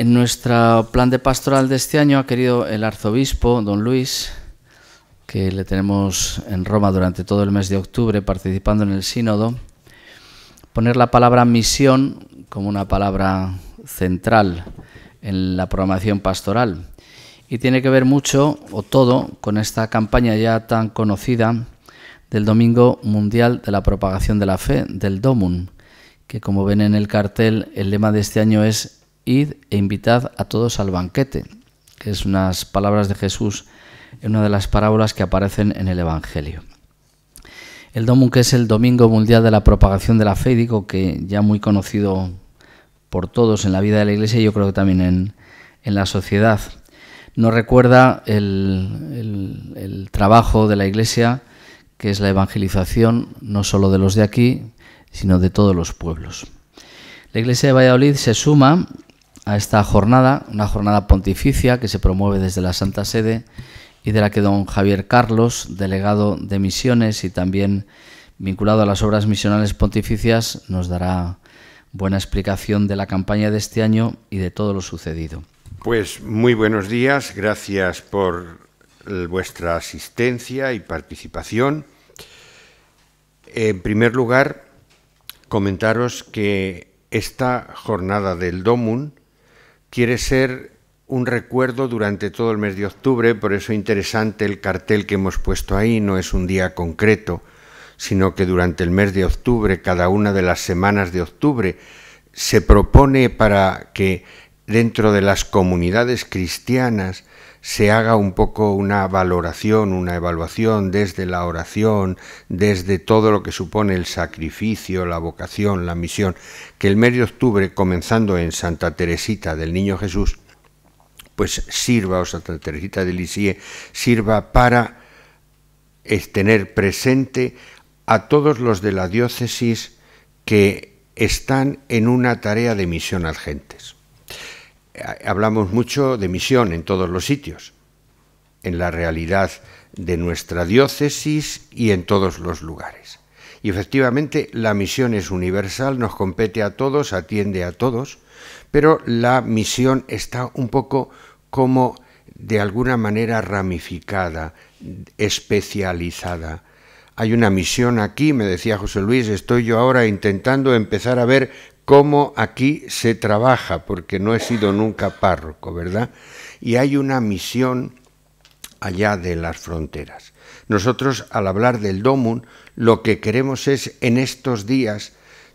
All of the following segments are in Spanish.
En nuestro plan de pastoral de este año ha querido el arzobispo, don Luis, que le tenemos en Roma durante todo el mes de octubre participando en el sínodo, poner la palabra misión como una palabra central en la programación pastoral. Y tiene que ver mucho, o todo, con esta campaña ya tan conocida del Domingo Mundial de la Propagación de la Fe, del DOMUN, que como ven en el cartel, el lema de este año es id e invitad a todos al banquete, que es unas palabras de Jesús en una de las parábolas que aparecen en el Evangelio. El Domum, que es el Domingo Mundial de la Propagación de la Fe, digo que ya muy conocido por todos en la vida de la Iglesia y yo creo que también en, la sociedad. Nos recuerda el, el trabajo de la Iglesia, que es la evangelización no solo de los de aquí, sino de todos los pueblos. La Iglesia de Valladolid se suma a esta jornada, una jornada pontificia que se promueve desde la Santa Sede y de la que don Javier Carlos, delegado de misiones y también vinculado a las obras misionales pontificias, nos dará buena explicación de la campaña de este año y de todo lo sucedido. Pues muy buenos días, gracias por vuestra asistencia y participación. En primer lugar, comentaros que esta jornada del DOMUN quiere ser un recuerdo durante todo el mes de octubre, por eso interesante el cartel que hemos puesto ahí, no es un día concreto, sino que durante el mes de octubre, cada una de las semanas de octubre, se propone para que dentro de las comunidades cristianas se haga un poco una valoración, una evaluación desde la oración, desde todo lo que supone el sacrificio, la vocación, la misión, que el mes de octubre, comenzando en Santa Teresita del Niño Jesús, pues sirva, o Santa Teresita de Lisieux, sirva para tener presente a todos los de la diócesis que están en una tarea de misión al hablamos mucho de misión en todos los sitios, en la realidad de nuestra diócesis y en todos los lugares. Y efectivamente la misión es universal, nos compete a todos, atiende a todos, pero la misión está un poco como de alguna manera ramificada, especializada. Hay una misión aquí, me decía José Luis, estoy yo ahora intentando empezar a ver cómo aquí se trabaja, porque no he sido nunca párroco, ¿verdad? Y hay una misión allá de las fronteras. Nosotros, al hablar del Domun, lo que queremos es, en estos días,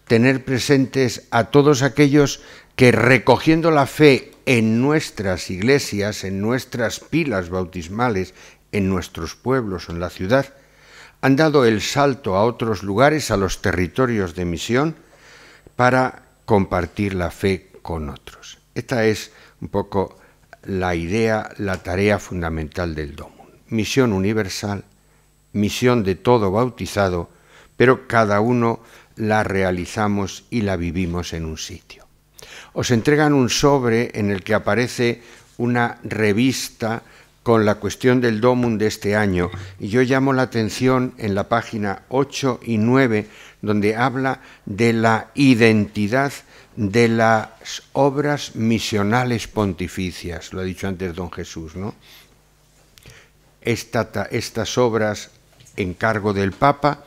tener presentes a todos aquellos que, recogiendo la fe en nuestras iglesias, en nuestras pilas bautismales, en nuestros pueblos, en la ciudad, han dado el salto a otros lugares, a los territorios de misión, para compartir la fe con otros. Esta es un poco la idea, la tarea fundamental del Domun. Misión universal, misión de todo bautizado, pero cada uno la realizamos y la vivimos en un sitio. Os entregan un sobre en el que aparece una revista con la cuestión del Domun de este año y yo llamo la atención en la página 8 y 9 donde habla de la identidad de las obras misionales pontificias, lo ha dicho antes don Jesús, ¿no? estas obras en cargo del Papa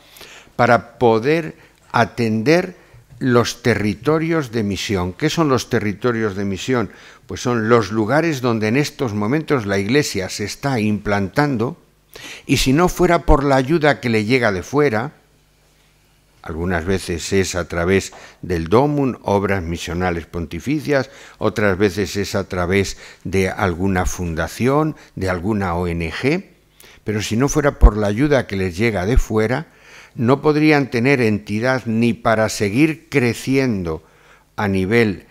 para poder atender los territorios de misión. ¿Qué son los territorios de misión? Pues son los lugares donde en estos momentos la Iglesia se está implantando y si no fuera por la ayuda que le llega de fuera, algunas veces es a través del domum, obras misionales pontificias, otras veces es a través de alguna fundación, de alguna ONG, pero si no fuera por la ayuda que les llega de fuera, no podrían tener entidad ni para seguir creciendo a nivel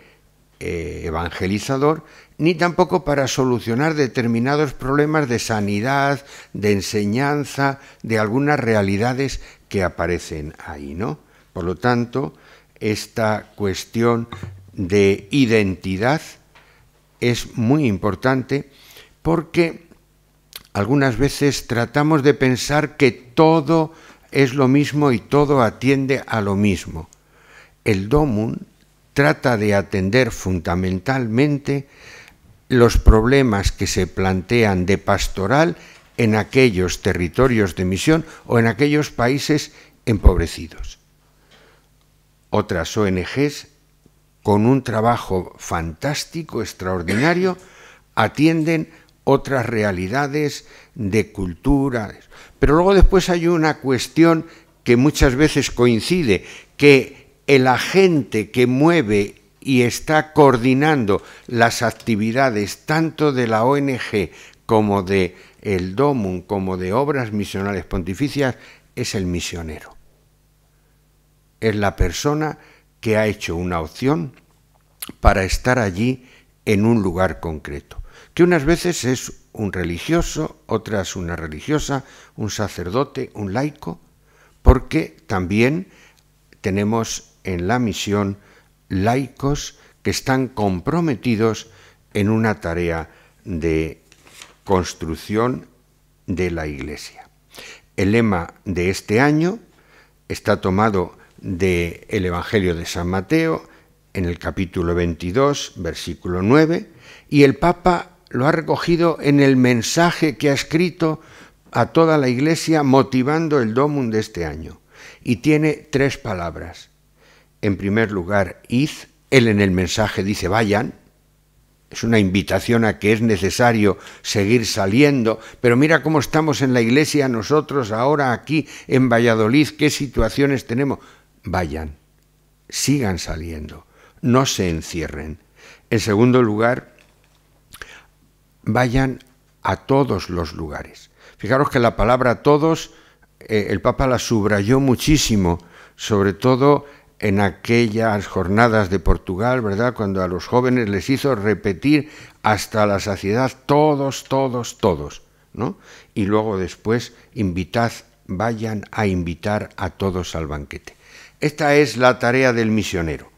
eh, evangelizador, ni tampoco para solucionar determinados problemas de sanidad, de enseñanza, de algunas realidades que aparecen ahí, ¿no? Por lo tanto, esta cuestión de identidad es muy importante porque algunas veces tratamos de pensar que todo es lo mismo y todo atiende a lo mismo. El domum trata de atender fundamentalmente los problemas que se plantean de pastoral en aquellos territorios de misión o en aquellos países empobrecidos. Otras ONGs, con un trabajo fantástico, extraordinario, atienden otras realidades de cultura. Pero luego después hay una cuestión que muchas veces coincide, que el agente que mueve y está coordinando las actividades tanto de la ONG como de el DOMUN, como de obras misionales pontificias, es el misionero. Es la persona que ha hecho una opción para estar allí en un lugar concreto, que unas veces es un religioso, otras una religiosa, un sacerdote, un laico, porque también tenemos en la misión laicos que están comprometidos en una tarea de construcción de la Iglesia. El lema de este año está tomado del el Evangelio de San Mateo, en el capítulo 22, versículo 9, y el Papa lo ha recogido en el mensaje que ha escrito a toda la Iglesia motivando el Domum de este año. Y tiene tres palabras en primer lugar, id, él en el mensaje dice, vayan, es una invitación a que es necesario seguir saliendo, pero mira cómo estamos en la iglesia nosotros ahora aquí en Valladolid, qué situaciones tenemos. Vayan, sigan saliendo, no se encierren. En segundo lugar, vayan a todos los lugares. Fijaros que la palabra todos, eh, el Papa la subrayó muchísimo, sobre todo en aquellas jornadas de Portugal, ¿verdad? Cuando a los jóvenes les hizo repetir hasta la saciedad todos, todos, todos, ¿no? Y luego después invitad, vayan a invitar a todos al banquete. Esta es la tarea del misionero.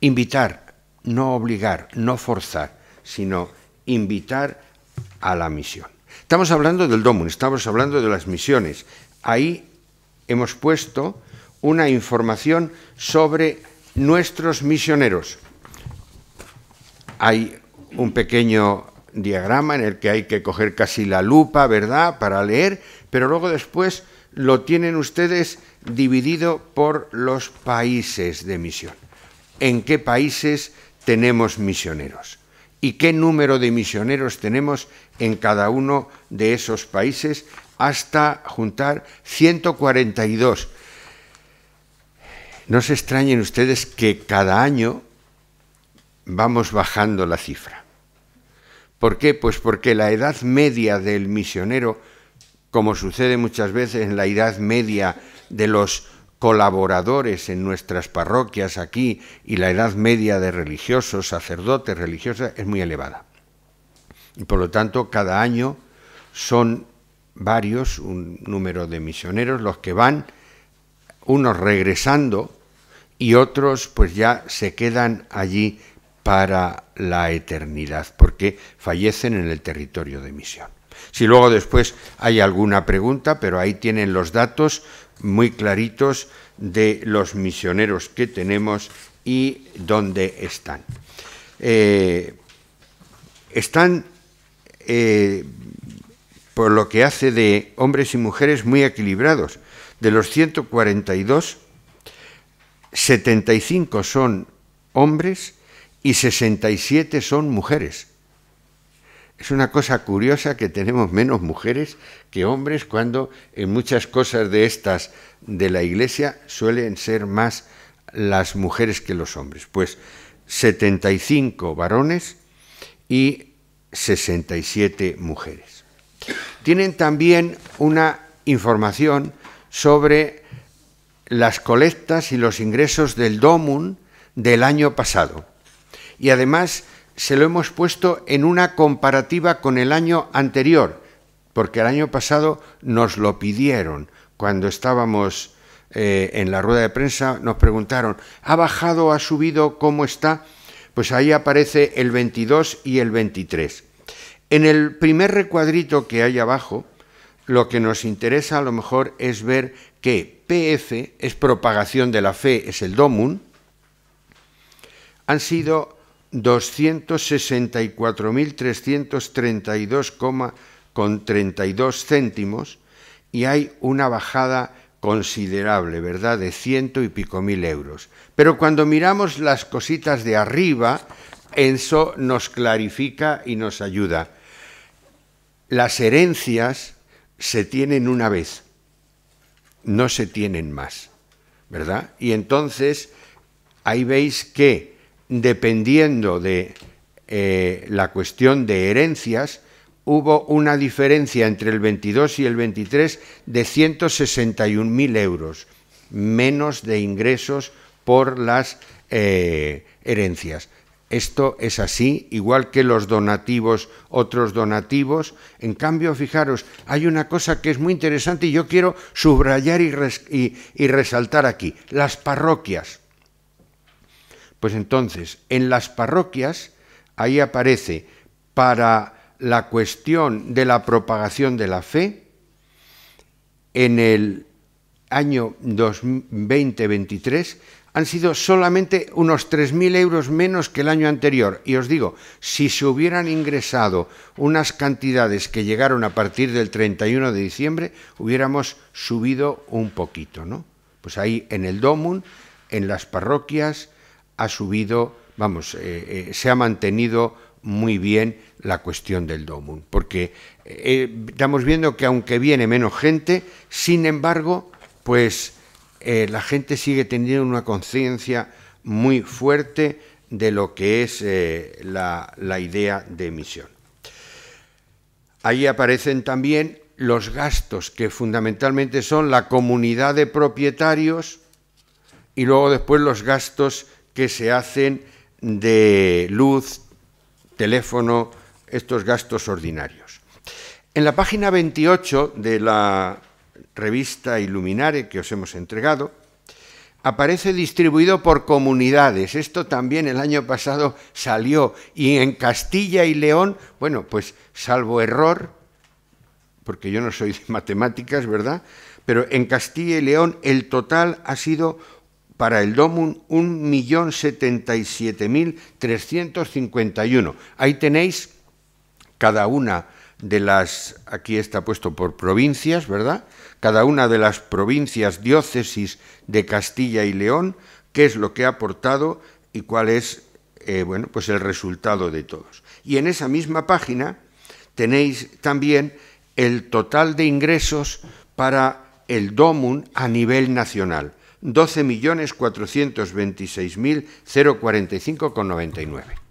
Invitar, no obligar, no forzar, sino invitar a la misión. Estamos hablando del Domun, estamos hablando de las misiones. Ahí hemos puesto una información sobre nuestros misioneros. Hay un pequeño diagrama en el que hay que coger casi la lupa, ¿verdad?, para leer, pero luego después lo tienen ustedes dividido por los países de misión. ¿En qué países tenemos misioneros? ¿Y qué número de misioneros tenemos en cada uno de esos países? Hasta juntar 142 no se extrañen ustedes que cada año vamos bajando la cifra. ¿Por qué? Pues porque la edad media del misionero, como sucede muchas veces en la edad media de los colaboradores en nuestras parroquias aquí y la edad media de religiosos, sacerdotes, religiosas, es muy elevada. Y por lo tanto, cada año son varios, un número de misioneros, los que van unos regresando y otros pues ya se quedan allí para la eternidad, porque fallecen en el territorio de misión. Si luego después hay alguna pregunta, pero ahí tienen los datos muy claritos de los misioneros que tenemos y dónde están. Eh, están, eh, por lo que hace de hombres y mujeres, muy equilibrados de los 142, 75 son hombres y 67 son mujeres. Es una cosa curiosa que tenemos menos mujeres que hombres cuando en muchas cosas de estas de la iglesia suelen ser más las mujeres que los hombres. Pues 75 varones y 67 mujeres. Tienen también una información sobre las colectas y los ingresos del DOMUN del año pasado. Y además se lo hemos puesto en una comparativa con el año anterior, porque el año pasado nos lo pidieron cuando estábamos eh, en la rueda de prensa, nos preguntaron, ¿ha bajado, ha subido, cómo está? Pues ahí aparece el 22 y el 23. En el primer recuadrito que hay abajo, lo que nos interesa a lo mejor es ver que PF es propagación de la fe, es el domun, han sido 264.332,32 céntimos y hay una bajada considerable, ¿verdad?, de ciento y pico mil euros. Pero cuando miramos las cositas de arriba, eso nos clarifica y nos ayuda. Las herencias se tienen una vez, no se tienen más, ¿verdad? Y entonces ahí veis que dependiendo de eh, la cuestión de herencias, hubo una diferencia entre el 22 y el 23 de 161.000 euros, menos de ingresos por las eh, herencias. Esto es así, igual que los donativos, otros donativos. En cambio, fijaros, hay una cosa que es muy interesante y yo quiero subrayar y, resaltar aquí, las parroquias. Pues entonces, en las parroquias, ahí aparece para la cuestión de la propagación de la fe, en el año 2023 han sido solamente unos 3.000 euros menos que el año anterior. Y os digo, si se hubieran ingresado unas cantidades que llegaron a partir del 31 de diciembre, hubiéramos subido un poquito, ¿no? Pues ahí en el DOMUN, en las parroquias, ha subido, vamos, eh, eh, se ha mantenido muy bien la cuestión del DOMUN, porque eh, estamos viendo que aunque viene menos gente, sin embargo, pues eh, la gente sigue teniendo una conciencia muy fuerte de lo que es eh, la, la idea de emisión. Ahí aparecen también los gastos, que fundamentalmente son la comunidad de propietarios y luego después los gastos que se hacen de luz, teléfono, estos gastos ordinarios. En la página 28 de la revista Illuminare que os hemos entregado, aparece distribuido por comunidades. Esto también el año pasado salió. Y en Castilla y León, bueno, pues salvo error, porque yo no soy de matemáticas, ¿verdad? Pero en Castilla y León el total ha sido para el DOMUN 1.077.351. Ahí tenéis cada una de las, aquí está puesto por provincias, ¿verdad? cada una de las provincias, diócesis de Castilla y León, qué es lo que ha aportado y cuál es eh, bueno, pues el resultado de todos. Y en esa misma página tenéis también el total de ingresos para el DOMUN a nivel nacional, 12.426.045,99.